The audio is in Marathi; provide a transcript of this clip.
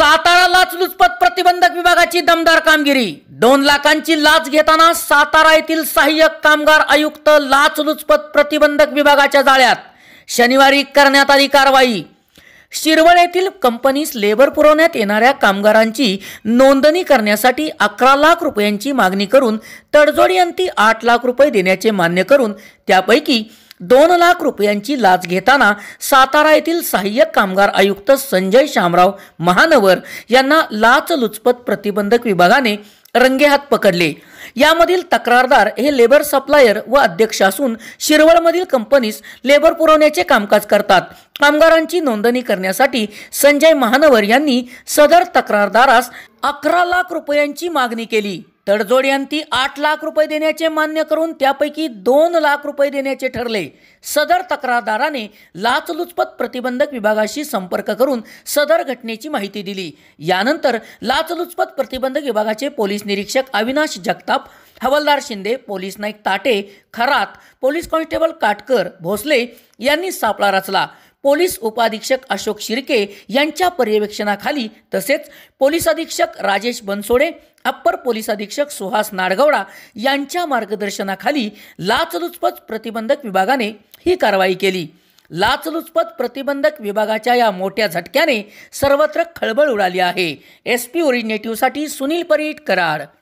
सातारा लाचलुचपत प्रतिबंधक विभागाची दमदार कामगिरी दोन लाखांची लाच घेताना सातारा येथील सहाय्यक कामगार आयुक्त लाचलुचपत प्रतिबंधक विभागाच्या जाळ्यात शनिवारी करण्यात आली कारवाई शिरवळ येथील कंपनीस लेबर पुरवण्यात येणाऱ्या कामगारांची नोंदणी करण्यासाठी अकरा लाख रुपयांची मागणी करून तडजोडीअंती आठ लाख रुपये देण्याचे मान्य करून त्यापैकी दोन लाख रुपयांची लाच घेताना सातारा येथील सहाय्यक कामगार आयुक्त संजय शामराव महानवर यांना लाचलुचपत प्रतिबंधक विभागाने रंगेहात पकडले यामधील तक्रारदार हे लेबर सप्लायर व अध्यक्ष असून शिरवळमधील कंपनीस लेबर पुरवण्याचे कामकाज करतात कामगारांची नोंदणी करण्यासाठी संजय महानवर यांनी सदर तक्रारदारास अकरा लाख रुपयांची मागणी केली तडजोड आठ लाख रुपये देण्याचे मान्य करून त्यापैकी दोन लाख रुपये देण्याचे ठरले सदर तक्रारदाराने लाचलुचपत प्रतिबंधक विभागाशी संपर्क करून सदर घटनेची माहिती दिली यानंतर लाचलुचपत प्रतिबंधक विभागाचे पोलीस पोलीस निरीक्षक अविनाश जगताप हवालदार Shinde police Naik Tate Kharat police constable Katkar Bhosale यांनी सापळा रचला पोलीस उपाधीक्षक अशोक शिर्के यांच्या पर्यवेक्षणाखाली तसेच पोलीस अधीक्षक राजेश बनसोडे अप्पर पोलीस अधीक्षक सुहास नाडगवडा यांच्या मार्गदर्शनाखाली लाचलुचपत प्रतिबंधक विभागाने ही कारवाई केली लाचलुचपत प्रतिबंधक विभागाच्या या मोठ्या झटक्याने सर्वत्र खळबळ उडाली आहे एस पी ओरिजिनेटिव्हसाठी सुनील परीट कराड